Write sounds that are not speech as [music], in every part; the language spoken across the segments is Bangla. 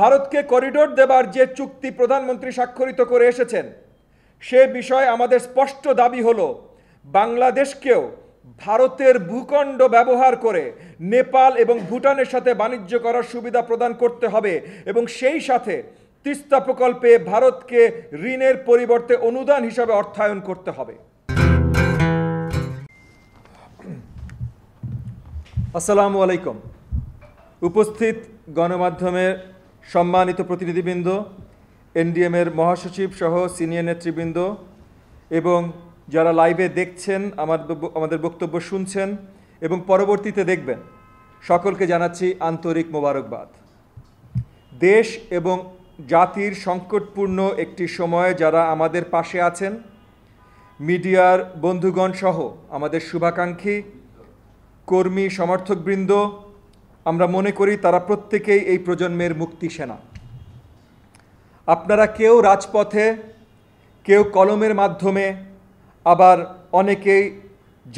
ভারতকে করিডোর দেবার যে চুক্তি প্রধানমন্ত্রী স্বাক্ষরিত করে এসেছেন সে বিষয়ে আমাদের স্পষ্ট দাবি হলো বাংলাদেশকেও ভারতের ভূখণ্ড ব্যবহার করে নেপাল এবং ভুটানের সাথে বাণিজ্য করার সুবিধা প্রদান করতে হবে এবং সেই সাথে তিস্তা প্রকল্পে ভারতকে ঋণের পরিবর্তে অনুদান হিসাবে অর্থায়ন করতে হবে আসসালামু আলাইকুম উপস্থিত গণমাধ্যমের সম্মানিত প্রতিনিধিবৃন্দ এনডিএমের মহাসচিব সহ সিনিয়র নেতৃবৃন্দ এবং যারা লাইভে দেখছেন আমার আমাদের বক্তব্য শুনছেন এবং পরবর্তীতে দেখবেন সকলকে জানাচ্ছি আন্তরিক মোবারকবাদ দেশ এবং জাতির সংকটপূর্ণ একটি সময়ে যারা আমাদের পাশে আছেন মিডিয়ার বন্ধুগণ সহ আমাদের শুভাকাঙ্ক্ষী কর্মী সমর্থকবৃন্দ আমরা মনে করি তারা প্রত্যেকেই এই প্রজন্মের মুক্তি সেনা আপনারা কেউ রাজপথে কেউ কলমের মাধ্যমে আবার অনেকেই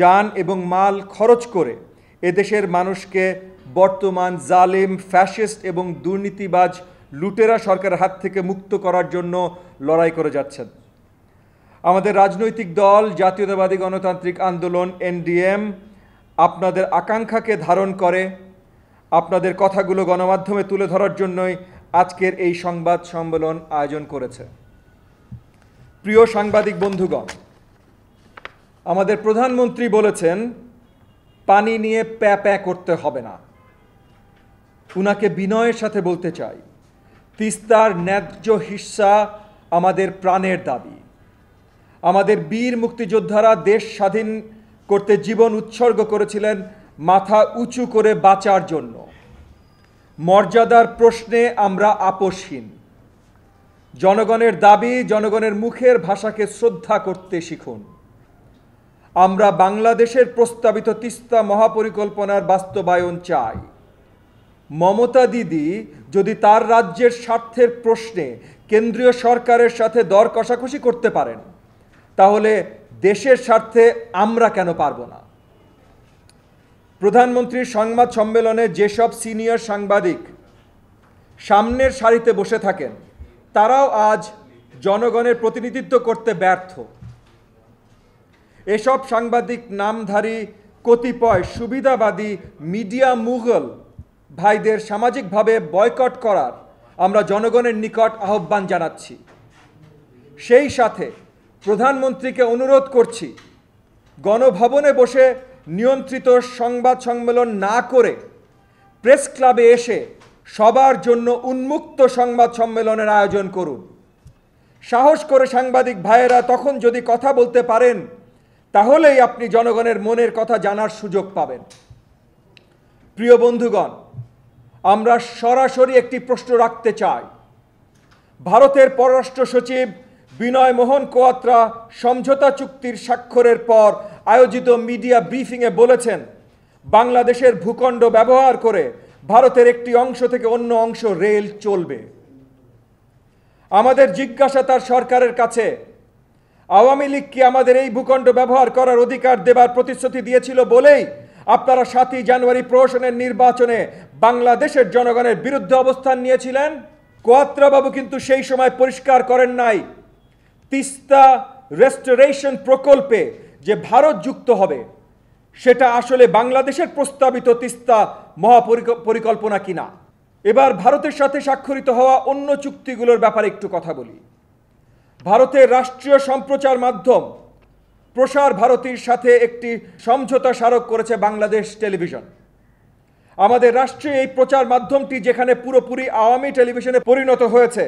যান এবং মাল খরচ করে এদেশের মানুষকে বর্তমান জালেম ফ্যাসিস্ট এবং দুর্নীতিবাজ লুটেরা সরকারের হাত থেকে মুক্ত করার জন্য লড়াই করে যাচ্ছেন আমাদের রাজনৈতিক দল জাতীয়তাবাদী গণতান্ত্রিক আন্দোলন এনডিএম আপনাদের আকাঙ্ক্ষাকে ধারণ করে আপনাদের কথাগুলো গণমাধ্যমে তুলে ধরার জন্যই আজকের এই সংবাদ সম্মেলন আয়োজন করেছে প্রিয় সাংবাদিক বন্ধুগণ আমাদের প্রধানমন্ত্রী বলেছেন পানি নিয়ে প্যা প্যা করতে হবে না উনাকে বিনয়ের সাথে বলতে চাই তিস্তার ন্যায্য হিস্সা আমাদের প্রাণের দাবি আমাদের বীর মুক্তিযোদ্ধারা দেশ স্বাধীন করতে জীবন উৎসর্গ করেছিলেন মাথা উঁচু করে বাঁচার জন্য মর্যাদার প্রশ্নে আমরা আপোষহীন জনগণের দাবি জনগণের মুখের ভাষাকে শ্রদ্ধা করতে শিখুন আমরা বাংলাদেশের প্রস্তাবিত তিস্তা মহাপরিকল্পনার বাস্তবায়ন চাই মমতা দিদি যদি তার রাজ্যের স্বার্থের প্রশ্নে কেন্দ্রীয় সরকারের সাথে দর কষাকষি করতে পারেন তাহলে দেশের স্বার্থে আমরা কেন পারব না প্রধানমন্ত্রীর সংবাদ সম্মেলনে যেসব সিনিয়র সাংবাদিক সামনের সারিতে বসে থাকেন তারাও আজ জনগণের প্রতিনিধিত্ব করতে ব্যর্থ এসব সাংবাদিক নামধারী কতিপয় সুবিধাবাদী মিডিয়া মুঘল ভাইদের সামাজিকভাবে বয়কট করার আমরা জনগণের নিকট আহ্বান জানাচ্ছি সেই সাথে প্রধানমন্ত্রীকে অনুরোধ করছি গণভবনে বসে নিয়ন্ত্রিত সংবাদ সম্মেলন না করে প্রেস ক্লাবে এসে সবার জন্য উন্মুক্ত সংবাদ সম্মেলনের আয়োজন করুন সাহস করে সাংবাদিক ভাইয়েরা তখন যদি কথা বলতে পারেন তাহলেই আপনি জনগণের মনের কথা জানার সুযোগ পাবেন প্রিয় বন্ধুগণ আমরা সরাসরি একটি প্রশ্ন রাখতে চাই ভারতের পররাষ্ট্র সচিব বিনয় মোহন কোয়াত্রা সমঝোতা চুক্তির স্বাক্ষরের পর আয়োজিত মিডিয়া ব্রিফিংয়ে বলেছেন বাংলাদেশের ভূখণ্ড ব্যবহার করে ভারতের একটি অংশ থেকে অন্য অংশ রেল চলবে আমাদের জিজ্ঞাসা তার সরকারের কাছে আওয়ামী লীগকে আমাদের এই ভূখণ্ড ব্যবহার করার অধিকার দেবার প্রতিশ্রুতি দিয়েছিল বলেই আপনারা সাতই জানুয়ারি প্রশাসনের নির্বাচনে বাংলাদেশের জনগণের বিরুদ্ধে অবস্থান নিয়েছিলেন কোয়াত্রাবাবু কিন্তু সেই সময় পরিষ্কার করেন নাই তিস্তা রেস্টোরেশন প্রকল্পে যে ভারত যুক্ত হবে সেটা আসলে বাংলাদেশের প্রস্তাবিত তিস্তা মহাপরিকল্পনা কিনা এবার ভারতের সাথে স্বাক্ষরিত হওয়া অন্য চুক্তিগুলোর ব্যাপারে একটু কথা বলি ভারতের রাষ্ট্রীয় সম্প্রচার মাধ্যম প্রসার ভারতীর সাথে একটি সমঝোতা স্মারক করেছে বাংলাদেশ টেলিভিশন আমাদের রাষ্ট্রীয় এই প্রচার মাধ্যমটি যেখানে পুরোপুরি আওয়ামী টেলিভিশনে পরিণত হয়েছে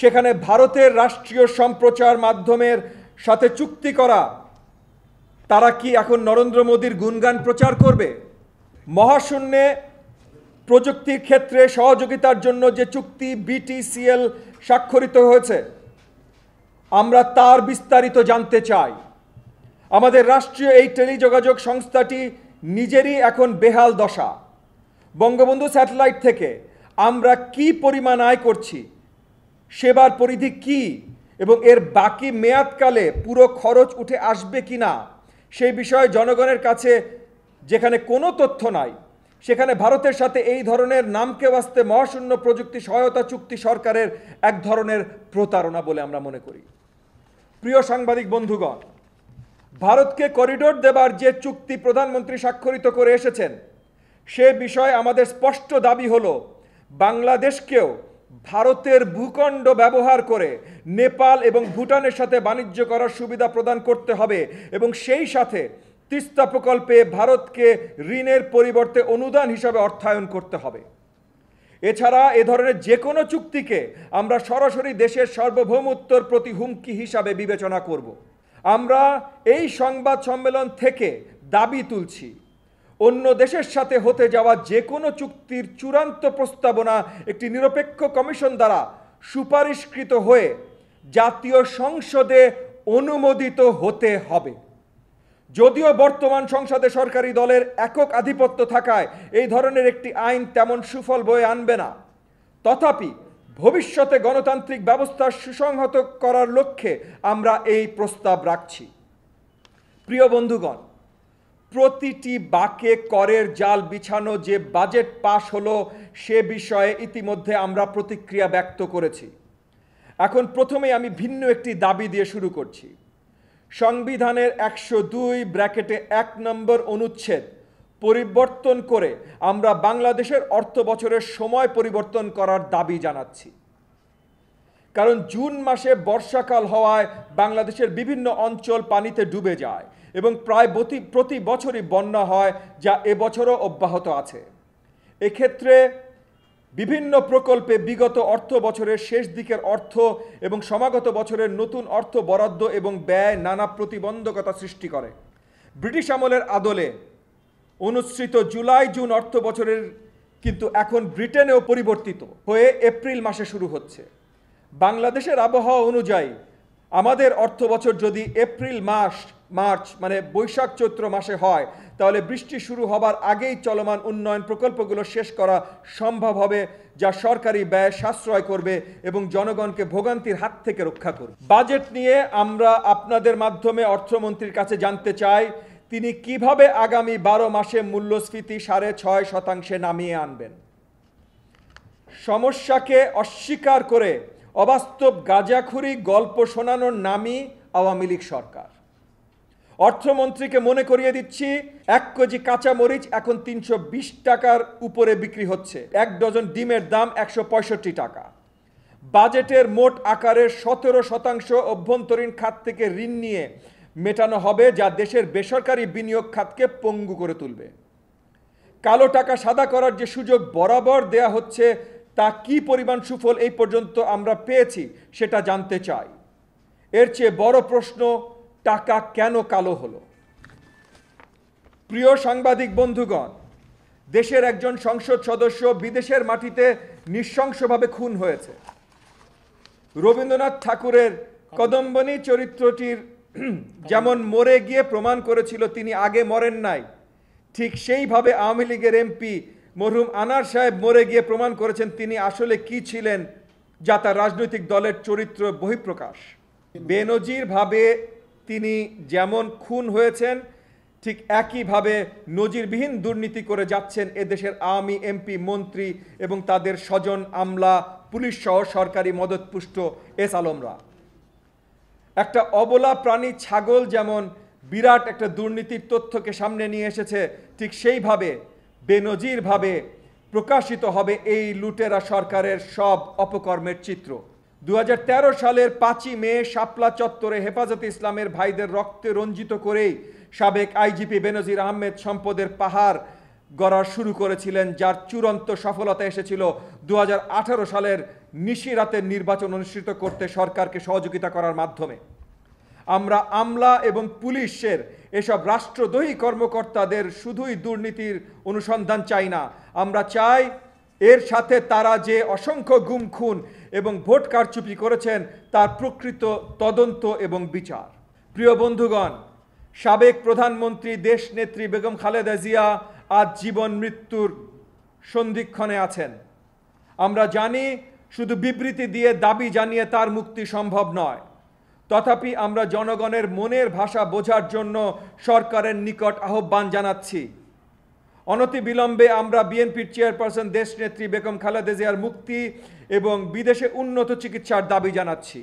সেখানে ভারতের রাষ্ট্রীয় সম্প্রচার মাধ্যমের সাথে চুক্তি করা তারা কি এখন নরেন্দ্র মোদীর গুণগান প্রচার করবে মহাশূন্যে প্রযুক্তির ক্ষেত্রে সহযোগিতার জন্য যে চুক্তি বিটিসিএল স্বাক্ষরিত হয়েছে আমরা তার বিস্তারিত জানতে চাই আমাদের রাষ্ট্রীয় এই টেলিযোগাযোগ সংস্থাটি নিজেরই এখন বেহাল দশা বঙ্গবন্ধু স্যাটেলাইট থেকে আমরা কি পরিমাণ আয় করছি সেবার পরিধি কি এবং এর বাকি মেয়াদকালে পুরো খরচ উঠে আসবে কি না সেই বিষয়ে জনগণের কাছে যেখানে কোনো তথ্য নাই সেখানে ভারতের সাথে এই ধরনের নামকে বাঁচতে মহাশূন্য প্রযুক্তি সহায়তা চুক্তি সরকারের এক ধরনের প্রতারণা বলে আমরা মনে করি প্রিয় সাংবাদিক বন্ধুগণ ভারতকে করিডোর দেবার যে চুক্তি প্রধানমন্ত্রী স্বাক্ষরিত করে এসেছেন সে বিষয়ে আমাদের স্পষ্ট দাবি হল বাংলাদেশকেও ভারতের ভূখণ্ড ব্যবহার করে নেপাল এবং ভুটানের সাথে বাণিজ্য করার সুবিধা প্রদান করতে হবে এবং সেই সাথে তিস্তা প্রকল্পে ভারতকে ঋণের পরিবর্তে অনুদান হিসাবে অর্থায়ন করতে হবে এছাড়া এ ধরনের যে কোনো চুক্তিকে আমরা সরাসরি দেশের সার্বভৌমত্বর প্রতি হুমকি হিসাবে বিবেচনা করব আমরা এই সংবাদ সম্মেলন থেকে দাবি তুলছি অন্য দেশের সাথে হতে যাওয়া যে কোনো চুক্তির চূড়ান্ত প্রস্তাবনা একটি নিরপেক্ষ কমিশন দ্বারা সুপারিশকৃত হয়ে জাতীয় সংসদে অনুমোদিত হতে হবে যদিও বর্তমান সংসদে সরকারি দলের একক আধিপত্য থাকায় এই ধরনের একটি আইন তেমন সুফল বয়ে আনবে না তথাপি ভবিষ্যতে গণতান্ত্রিক ব্যবস্থা সুসংহত করার লক্ষ্যে আমরা এই প্রস্তাব রাখছি প্রিয় বন্ধুগণ প্রতিটি বাকে করের জাল বিছানো যে বাজেট পাশ হলো সে বিষয়ে ইতিমধ্যে আমরা প্রতিক্রিয়া ব্যক্ত করেছি এখন প্রথমেই আমি ভিন্ন একটি দাবি দিয়ে শুরু করছি সংবিধানের একশো দুই ব্র্যাকেটে এক নম্বর অনুচ্ছেদ পরিবর্তন করে আমরা বাংলাদেশের অর্থ বছরের সময় পরিবর্তন করার দাবি জানাচ্ছি কারণ জুন মাসে বর্ষাকাল হওয়ায় বাংলাদেশের বিভিন্ন অঞ্চল পানিতে ডুবে যায় এবং প্রায় প্রতি বছরই বন্যা হয় যা এবছরও অব্যাহত আছে এক্ষেত্রে বিভিন্ন প্রকল্পে বিগত অর্থ বছরের শেষ দিকের অর্থ এবং সমাগত বছরের নতুন অর্থ বরাদ্দ এবং ব্যয় নানা প্রতিবন্ধকতা সৃষ্টি করে ব্রিটিশ আমলের আদলে অনুসৃত জুলাই জুন অর্থ বছরের কিন্তু এখন ব্রিটেনেও পরিবর্তিত হয়ে এপ্রিল মাসে শুরু হচ্ছে বাংলাদেশের আবহাওয়া অনুযায়ী আমাদের অর্থ বছর যদি এপ্রিল মাস মার্চ মানে বৈশাখ চৈত্র মাসে হয় তাহলে বৃষ্টি শুরু হবার আগেই চলমান উন্নয়ন প্রকল্পগুলো শেষ করা সম্ভব হবে যা সরকারি ব্যয় সাশ্রয় করবে এবং জনগণকে ভোগান্তির হাত থেকে রক্ষা করবে বাজেট নিয়ে আমরা আপনাদের মাধ্যমে অর্থমন্ত্রীর কাছে জানতে চাই তিনি কিভাবে আগামী বারো মাসে মূল্যস্ফীতি সাড়ে ছয় শতাংশে নামিয়ে আনবেন সমস্যাকে অস্বীকার করে অবাস্তব গাজাখুরি গল্প শোনানোর নামই আওয়ামী লীগ সরকার অর্থমন্ত্রীকে মনে করিয়ে দিচ্ছি এক কেজি কাঁচা মরিচ এখন তিনশো টাকার উপরে বিক্রি হচ্ছে এক ডজন ডিমের দাম একশো টাকা বাজেটের মোট আকারের সতেরো শতাংশ অভ্যন্তরীণ খাত থেকে ঋণ নিয়ে মেটানো হবে যা দেশের বেসরকারি বিনিয়োগ খাতকে পঙ্গু করে তুলবে কালো টাকা সাদা করার যে সুযোগ বরাবর দেয়া হচ্ছে তা কি পরিমাণ সুফল এই পর্যন্ত আমরা পেয়েছি সেটা জানতে চাই এর চেয়ে বড় প্রশ্ন টাকা কেন কালো হলো প্রিয় সাংবাদিক বন্ধুগণ দেশের একজন সংসদ সদস্য বিদেশের মাটিতে নৃশংসভাবে খুন হয়েছে রবীন্দ্রনাথ ঠাকুরের কদম্বনী চরিত্রটির [clears throat] যেমন মরে গিয়ে প্রমাণ করেছিল তিনি আগে মরেন নাই ঠিক সেইভাবে আওয়ামী লীগের এমপি মরহুম আনার সাহেব মরে গিয়ে প্রমাণ করেছেন তিনি আসলে কি ছিলেন যা তার রাজনৈতিক দলের চরিত্র বহিঃপ্রকাশ ভাবে তিনি যেমন খুন হয়েছেন ঠিক একইভাবে নজিরবিহীন দুর্নীতি করে যাচ্ছেন এদেশের আওয়ামী এমপি মন্ত্রী এবং তাদের স্বজন আমলা পুলিশ সহ সরকারি মদতপুষ্ট এস আলমরা একটা অবলা প্রাণী ছাগল যেমন বিরাট একটা দুর্নীতির তথ্যকে সামনে নিয়ে এসেছে ঠিক সেইভাবে বেনজিরভাবে প্রকাশিত হবে এই লুটেরা সরকারের সব অপকর্মের চিত্র দু সালের পাঁচই মে শাপলা চত্বরে হেফাজতে ইসলামের ভাইদের রক্তে রঞ্জিত করেই সাবেক আইজিপি বেনজির আহমেদ সম্পদের পাহাড় গড়া শুরু করেছিলেন যার চূড়ান্ত সফলতা এসেছিল দু সালের নিশি রাতের নির্বাচন অনুষ্ঠিত করতে সরকারকে সহযোগিতা করার মাধ্যমে আমরা আমলা এবং পুলিশের এসব রাষ্ট্রদ্রোহী কর্মকর্তাদের শুধুই দুর্নীতির অনুসন্ধান চাই না আমরা চাই এর সাথে তারা যে অসংখ্য গুম খুন এবং ভোট কারচুপি করেছেন তার প্রকৃত তদন্ত এবং বিচার প্রিয় বন্ধুগণ সাবেক প্রধানমন্ত্রী দেশনেত্রী বেগম খালেদা জিয়া আজ জীবন মৃত্যুর সন্ধিক্ষণে আছেন আমরা জানি শুধু বিবৃতি দিয়ে দাবি জানিয়ে তার মুক্তি সম্ভব নয় তথাপি আমরা জনগণের মনের ভাষা বোঝার জন্য সরকারের নিকট আহ্বান জানাচ্ছি অনতিবিলম্বে আমরা বিএনপির চেয়ারপারসন দেশনেত্রী বেগম খালেদা জিয়ার মুক্তি এবং বিদেশে উন্নত চিকিৎসার দাবি জানাচ্ছি